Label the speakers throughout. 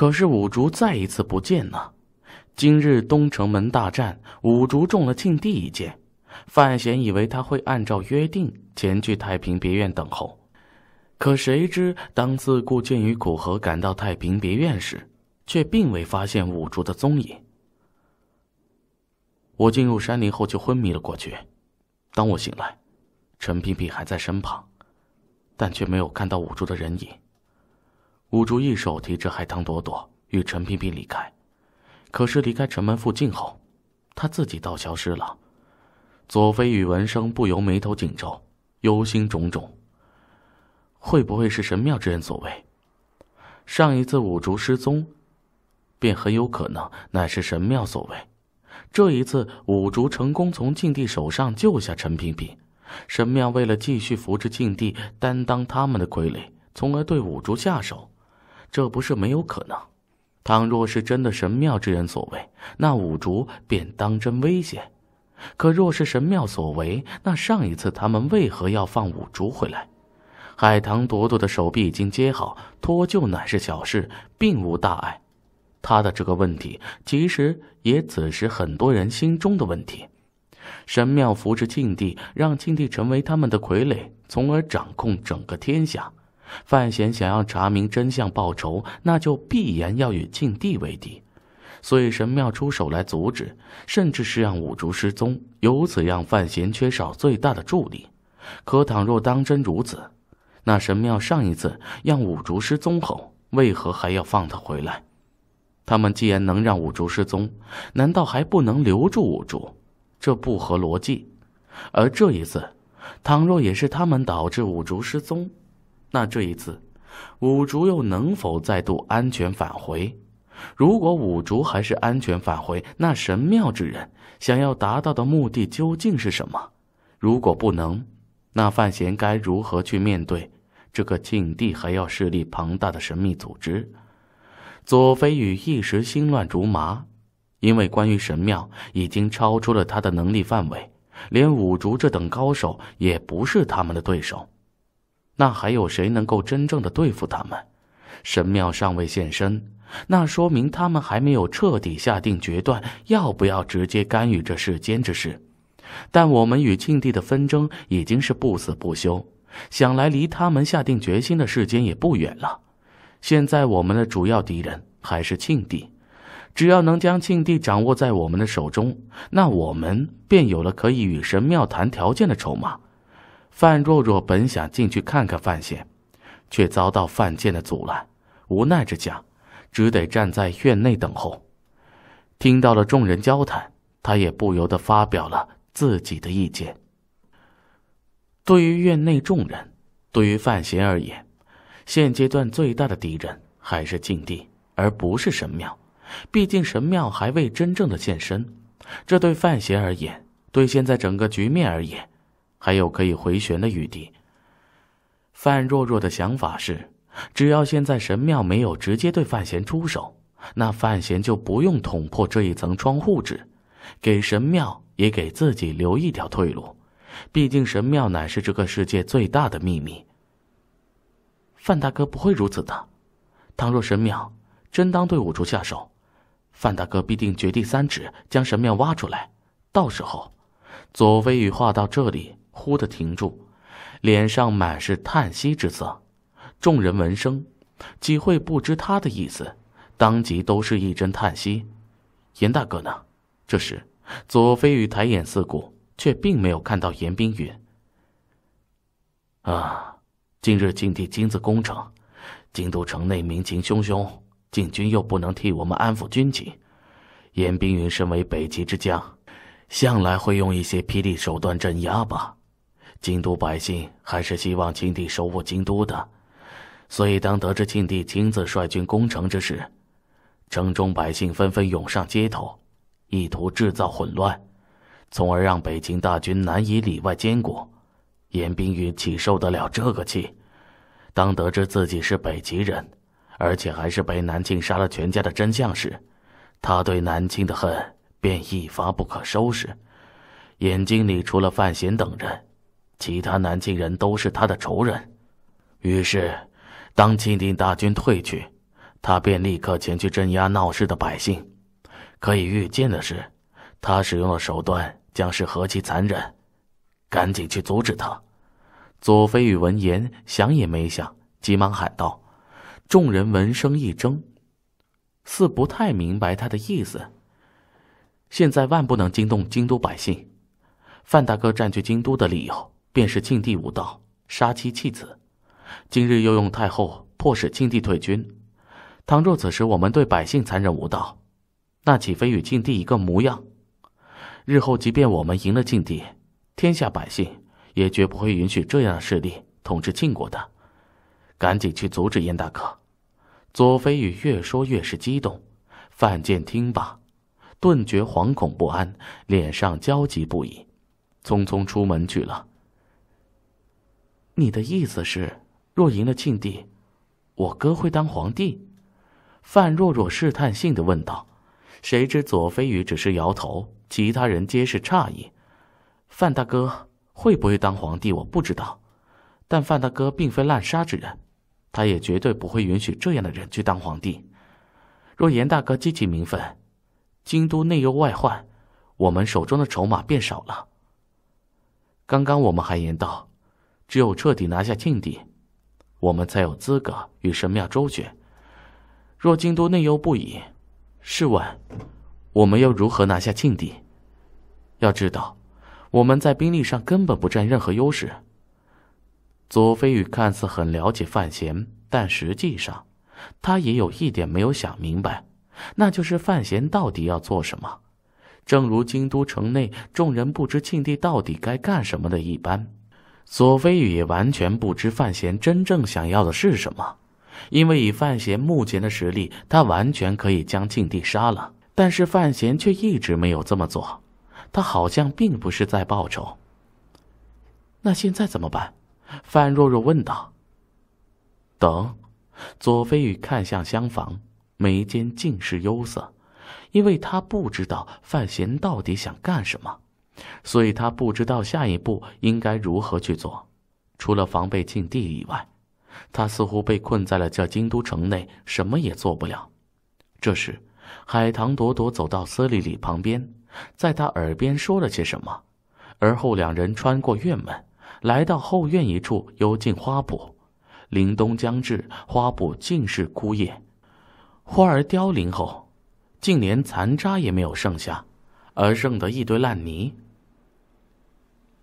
Speaker 1: 可是五竹再一次不见呢？今日东城门大战，五竹中了庆帝一箭。范闲以为他会按照约定前去太平别院等候，可谁知当自顾剑与古河赶到太平别院时，却并未发现五竹的踪影。我进入山林后就昏迷了过去，当我醒来，陈萍萍还在身旁，但却没有看到五竹的人影。五竹一手提着海棠朵朵，与陈萍萍离开。可是离开城门附近后，他自己倒消失了。左飞与闻声不由眉头紧皱，忧心忡忡。会不会是神庙之人所为？上一次五竹失踪，便很有可能乃是神庙所为。这一次五竹成功从禁地手上救下陈萍萍，神庙为了继续扶植禁地，担当他们的傀儡，从而对五竹下手。这不是没有可能。倘若是真的神庙之人所为，那五竹便当真危险。可若是神庙所为，那上一次他们为何要放五竹回来？海棠朵朵的手臂已经接好，脱臼乃是小事，并无大碍。他的这个问题，其实也此时很多人心中的问题。神庙扶持庆帝，让庆帝成为他们的傀儡，从而掌控整个天下。范闲想要查明真相、报仇，那就必然要与晋帝为敌，所以神庙出手来阻止，甚至是让五竹失踪，由此让范闲缺少最大的助力。可倘若当真如此，那神庙上一次让五竹失踪后，为何还要放他回来？他们既然能让五竹失踪，难道还不能留住五竹？这不合逻辑。而这一次，倘若也是他们导致五竹失踪，那这一次，五竹又能否再度安全返回？如果五竹还是安全返回，那神庙之人想要达到的目的究竟是什么？如果不能，那范闲该如何去面对这个境地还要势力庞大的神秘组织？左飞宇一时心乱如麻，因为关于神庙已经超出了他的能力范围，连五竹这等高手也不是他们的对手。那还有谁能够真正的对付他们？神庙尚未现身，那说明他们还没有彻底下定决断，要不要直接干预这世间之事？但我们与庆帝的纷争已经是不死不休，想来离他们下定决心的世间也不远了。现在我们的主要敌人还是庆帝，只要能将庆帝掌握在我们的手中，那我们便有了可以与神庙谈条件的筹码。范若若本想进去看看范闲，却遭到范建的阻拦。无奈之下，只得站在院内等候。听到了众人交谈，他也不由得发表了自己的意见。对于院内众人，对于范闲而言，现阶段最大的敌人还是禁地，而不是神庙。毕竟神庙还未真正的现身。这对范闲而言，对现在整个局面而言。还有可以回旋的余地。范若若的想法是：只要现在神庙没有直接对范闲出手，那范闲就不用捅破这一层窗户纸，给神庙也给自己留一条退路。毕竟神庙乃是这个世界最大的秘密。范大哥不会如此的。倘若神庙真当对五竹下手，范大哥必定掘地三尺将神庙挖出来。到时候，左飞羽话到这里。忽地停住，脸上满是叹息之色。众人闻声，几会不知他的意思，当即都是一阵叹息。严大哥呢？这时，左飞宇抬眼四顾，却并没有看到严冰云。啊，近日晋帝亲自攻城，京都城内民情汹汹，禁军又不能替我们安抚军情，严冰云身为北齐之将，向来会用一些霹雳手段镇压吧。京都百姓还是希望庆帝收复京都的，所以当得知庆帝亲自率军攻城之时，城中百姓纷纷涌上街头，意图制造混乱，从而让北秦大军难以里外兼顾。严冰玉岂受得了这个气？当得知自己是北齐人，而且还是被南庆杀了全家的真相时，他对南庆的恨便一发不可收拾，眼睛里除了范闲等人。其他南京人都是他的仇人，于是，当钦定大军退去，他便立刻前去镇压闹事的百姓。可以预见的是，他使用的手段将是何其残忍！赶紧去阻止他！左飞宇闻言，想也没想，急忙喊道：“众人闻声一怔，似不太明白他的意思。现在万不能惊动京都百姓，范大哥占据京都的理由。”便是晋帝无道，杀妻弃子，今日又用太后迫使晋帝退军。倘若此时我们对百姓残忍无道，那岂非与晋帝一个模样？日后即便我们赢了晋帝，天下百姓也绝不会允许这样的势力统治晋国的。赶紧去阻止燕大哥！左飞宇越说越是激动，范建听罢，顿觉惶恐不安，脸上焦急不已，匆匆出门去了。你的意思是，若赢了庆帝，我哥会当皇帝？范若若试探性的问道。谁知左飞宇只是摇头，其他人皆是诧异。范大哥会不会当皇帝，我不知道。但范大哥并非滥杀之人，他也绝对不会允许这样的人去当皇帝。若严大哥激起民愤，京都内忧外患，我们手中的筹码变少了。刚刚我们还言道。只有彻底拿下庆帝，我们才有资格与神庙周旋。若京都内忧不已，试问，我们又如何拿下庆帝？要知道，我们在兵力上根本不占任何优势。左飞宇看似很了解范闲，但实际上，他也有一点没有想明白，那就是范闲到底要做什么。正如京都城内众人不知庆帝到底该干什么的一般。左飞宇也完全不知范闲真正想要的是什么，因为以范闲目前的实力，他完全可以将禁帝杀了。但是范闲却一直没有这么做，他好像并不是在报仇。那现在怎么办？范若若问道。等，左飞宇看向厢房，眉间尽是忧色，因为他不知道范闲到底想干什么。所以他不知道下一步应该如何去做，除了防备禁地以外，他似乎被困在了这京都城内，什么也做不了。这时，海棠朵朵走到司莉莉旁边，在他耳边说了些什么，而后两人穿过院门，来到后院一处幽静花圃。凛冬将至，花圃尽是枯叶，花儿凋零后，竟连残渣也没有剩下，而剩的一堆烂泥。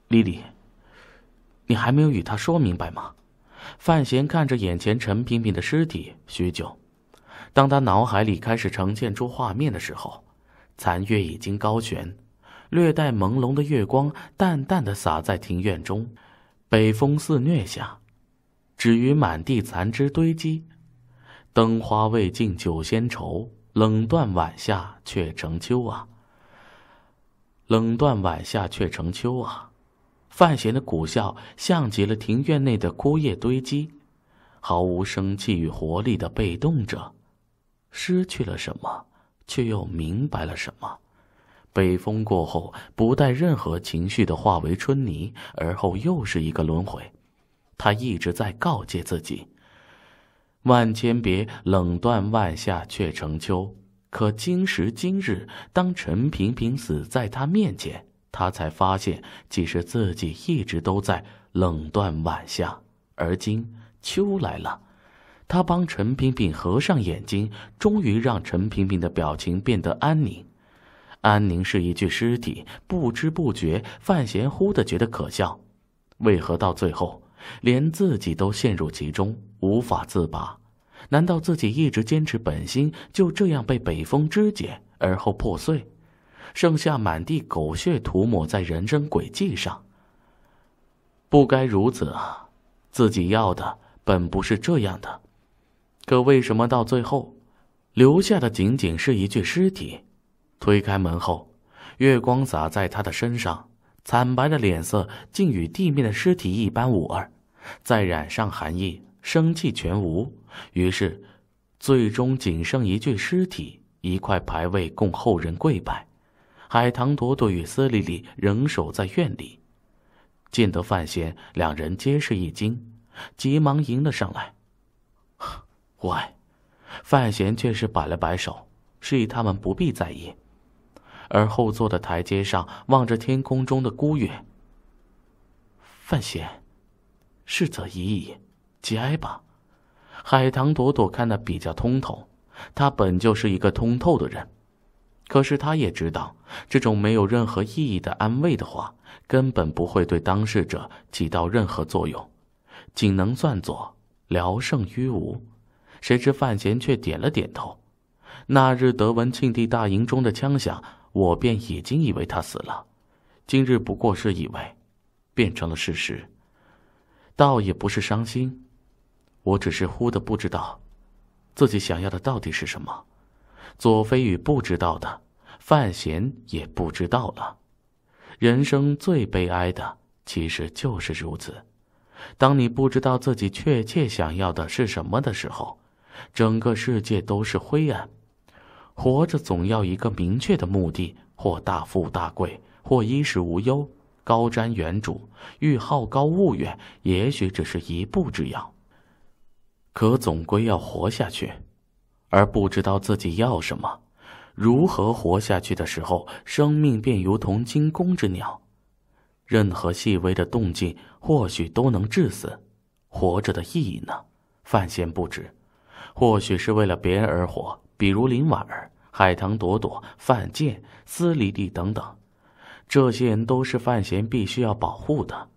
Speaker 1: 丽丽，你还没有与他说明白吗？范闲看着眼前陈萍萍的尸体许久，当他脑海里开始呈现出画面的时候，残月已经高悬，略带朦胧的月光淡淡的洒在庭院中。北风肆虐下，只余满地残枝堆积。灯花未尽酒先愁，冷断晚夏却成秋啊！冷断晚夏却成秋啊！范闲的苦笑像极了庭院内的枯叶堆积，毫无生气与活力的被动着，失去了什么，却又明白了什么。北风过后，不带任何情绪的化为春泥，而后又是一个轮回。他一直在告诫自己：“万千别冷断万夏，却成秋。”可今时今日，当陈萍萍死在他面前。他才发现，其实自己一直都在冷断晚夏，而今秋来了。他帮陈萍萍合上眼睛，终于让陈萍萍的表情变得安宁。安宁是一具尸体。不知不觉，范闲忽的觉得可笑：为何到最后，连自己都陷入其中，无法自拔？难道自己一直坚持本心，就这样被北风肢解，而后破碎？剩下满地狗血涂抹在人生轨迹上。不该如此啊！自己要的本不是这样的，可为什么到最后，留下的仅仅是一具尸体？推开门后，月光洒在他的身上，惨白的脸色竟与地面的尸体一般无二，再染上寒意，生气全无。于是，最终仅剩一具尸体，一块牌位供后人跪拜。海棠朵朵与司丽丽仍守在院里，见得范闲，两人皆是一惊，急忙迎了上来。喂，范闲却是摆了摆手，示意他们不必在意。而后座的台阶上，望着天空中的孤月。范闲，逝者已矣，节哀吧。海棠朵朵看得比较通透，她本就是一个通透的人。可是他也知道，这种没有任何意义的安慰的话，根本不会对当事者起到任何作用，仅能算作聊胜于无。谁知范闲却点了点头。那日德文庆帝大营中的枪响，我便已经以为他死了，今日不过是以为，变成了事实，倒也不是伤心，我只是忽的不知道，自己想要的到底是什么。左飞宇不知道的，范闲也不知道了。人生最悲哀的，其实就是如此。当你不知道自己确切想要的是什么的时候，整个世界都是灰暗。活着总要一个明确的目的，或大富大贵，或衣食无忧，高瞻远瞩，欲好高骛远，也许只是一步之遥。可总归要活下去。而不知道自己要什么，如何活下去的时候，生命便如同惊弓之鸟，任何细微的动静或许都能致死。活着的意义呢？范闲不知，或许是为了别人而活，比如林婉儿、海棠朵朵、范建、司黎帝等等，这些人都是范闲必须要保护的，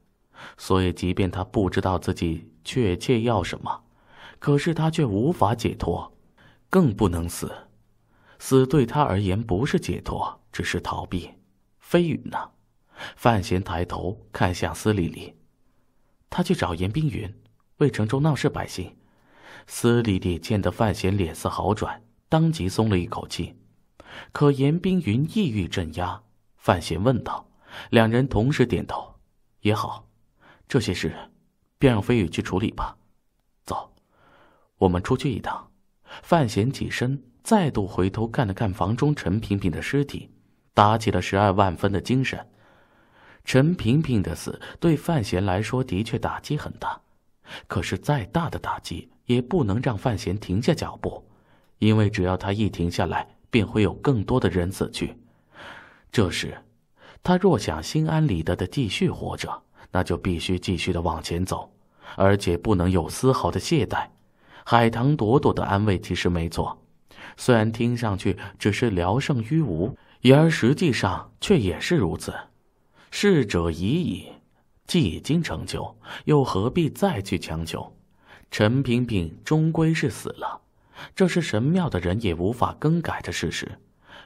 Speaker 1: 所以即便他不知道自己确切要什么，可是他却无法解脱。更不能死，死对他而言不是解脱，只是逃避。飞羽呢？范闲抬头看向司礼礼，他去找严冰云，为城中闹事百姓。司礼礼见得范闲脸色好转，当即松了一口气。可严冰云意欲镇压。范闲问道：“两人同时点头，也好，这些事便让飞羽去处理吧。走，我们出去一趟。”范闲起身，再度回头看了看房中陈萍萍的尸体，打起了十二万分的精神。陈萍萍的死对范闲来说的确打击很大，可是再大的打击也不能让范闲停下脚步，因为只要他一停下来，便会有更多的人死去。这时，他若想心安理得的继续活着，那就必须继续的往前走，而且不能有丝毫的懈怠。海棠朵朵的安慰其实没错，虽然听上去只是聊胜于无，然而实际上却也是如此。逝者已矣，既已经成就，又何必再去强求？陈萍萍终归是死了，这是神庙的人也无法更改的事实。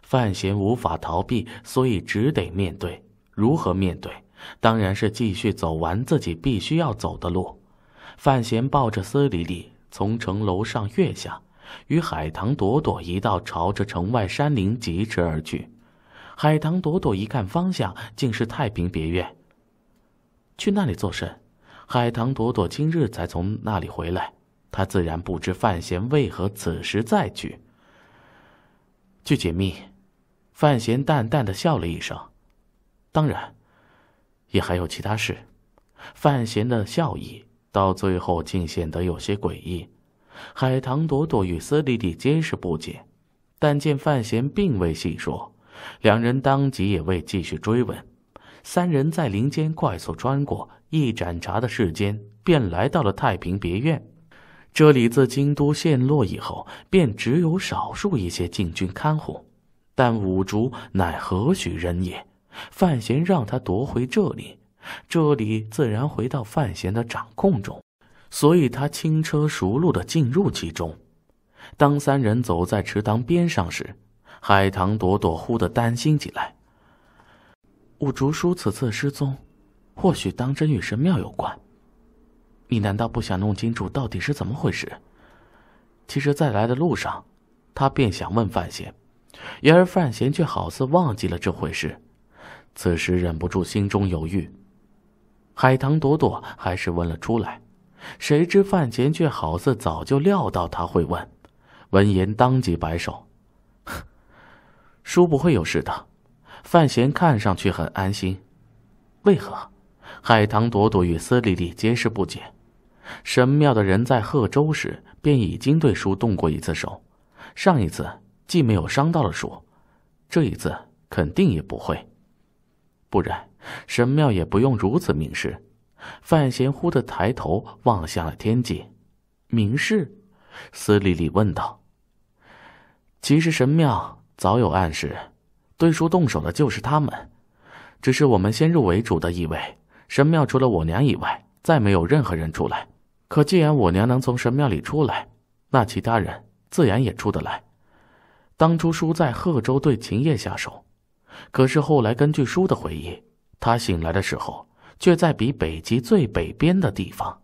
Speaker 1: 范闲无法逃避，所以只得面对。如何面对？当然是继续走完自己必须要走的路。范闲抱着司礼礼。从城楼上跃下，与海棠朵朵一道朝着城外山林疾驰而去。海棠朵朵一看方向，竟是太平别院。去那里作甚？海棠朵朵今日才从那里回来，她自然不知范闲为何此时再去。据解密。范闲淡淡的笑了一声，当然，也还有其他事。范闲的笑意。到最后，竟显得有些诡异。海棠朵朵与司弟弟皆是不解，但见范闲并未细说，两人当即也未继续追问。三人在林间快速穿过，一盏茶的时间便来到了太平别院。这里自京都陷落以后，便只有少数一些禁军看护。但五竹乃何许人也？范闲让他夺回这里。这里自然回到范闲的掌控中，所以他轻车熟路地进入其中。当三人走在池塘边上时，海棠朵朵忽地担心起来：“五竹叔此次失踪，或许当真与神庙有关。你难道不想弄清楚到底是怎么回事？”其实，在来的路上，他便想问范闲，然而范闲却好似忘记了这回事。此时忍不住心中犹豫，海棠朵朵还是问了出来，谁知范闲却好似早就料到他会问，闻言当即摆手：“叔不会有事的。”范闲看上去很安心。为何？海棠朵朵与司丽丽皆是不解。神庙的人在贺州时便已经对叔动过一次手，上一次既没有伤到了叔，这一次肯定也不会，不然。神庙也不用如此明示。范闲忽地抬头望向了天际，明示？司理理问道。其实神庙早有暗示，对叔动手的就是他们，只是我们先入为主的以为神庙除了我娘以外，再没有任何人出来。可既然我娘能从神庙里出来，那其他人自然也出得来。当初叔在贺州对秦叶下手，可是后来根据叔的回忆。他醒来的时候，却在比北极最北边的地方。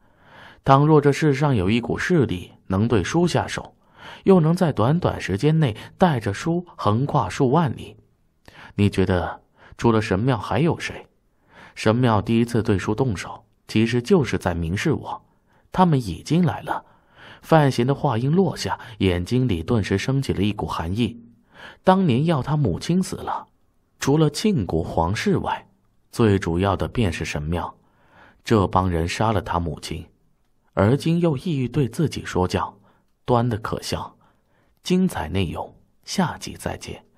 Speaker 1: 倘若这世上有一股势力能对书下手，又能在短短时间内带着书横跨数万里，你觉得除了神庙还有谁？神庙第一次对书动手，其实就是在明示我，他们已经来了。范闲的话音落下，眼睛里顿时升起了一股寒意。当年要他母亲死了，除了庆国皇室外。最主要的便是神庙，这帮人杀了他母亲，而今又意欲对自己说教，端的可笑。精彩内容，下集再见。